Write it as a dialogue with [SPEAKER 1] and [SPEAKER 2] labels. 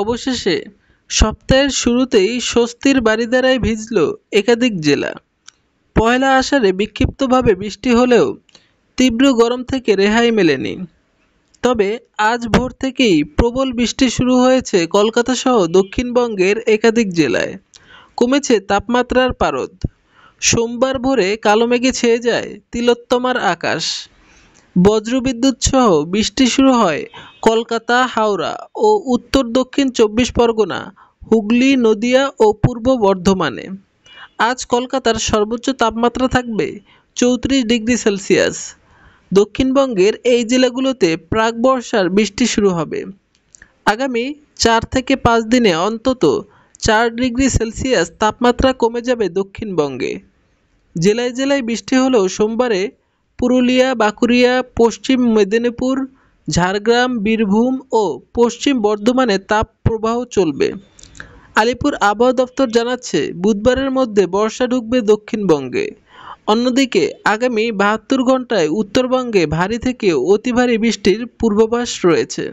[SPEAKER 1] অবশেষে সপ্তাহের শুরুতেই স্বস্তির বারিদারায় ভিজল একাধিক জেলা পয়লা আষাঢ়ে বিক্ষিপ্তভাবে বৃষ্টি হলেও তীব্র গরম থেকে রেহাই মেলেনি তবে আজ ভোর থেকেই প্রবল বৃষ্টি শুরু হয়েছে কলকাতা সহ দক্ষিণবঙ্গের একাধিক জেলায় কমেছে তাপমাত্রার পারদ সোমবার ভোরে কালো মেঘে ছেয়ে যায় তিলোত্তমার আকাশ বজ্রবিদ্যুৎ সহ বৃষ্টি শুরু হয় কলকাতা হাওড়া ও উত্তর দক্ষিণ চব্বিশ পরগনা হুগলি নদিয়া ও পূর্ব বর্ধমানে আজ কলকাতার সর্বোচ্চ তাপমাত্রা থাকবে চৌত্রিশ ডিগ্রি সেলসিয়াস দক্ষিণবঙ্গের এই জেলাগুলোতে প্রাক বর্ষার বৃষ্টি শুরু হবে আগামী চার থেকে পাঁচ দিনে অন্তত চার ডিগ্রি সেলসিয়াস তাপমাত্রা কমে যাবে দক্ষিণবঙ্গে জেলায় জেলায় বৃষ্টি হলেও সোমবারে পুরুলিয়া বাঁকুড়া পশ্চিম মেদিনীপুর ঝাড়গ্রাম বীরভূম ও পশ্চিম বর্ধমানে তাপপ্রবাহ চলবে আলিপুর আবহাওয়া দপ্তর জানাচ্ছে বুধবারের মধ্যে বর্ষা ঢুকবে দক্ষিণবঙ্গে অন্যদিকে আগামী বাহাত্তর ঘন্টায় উত্তরবঙ্গে ভারী থেকে অতি ভারী বৃষ্টির পূর্বাভাস রয়েছে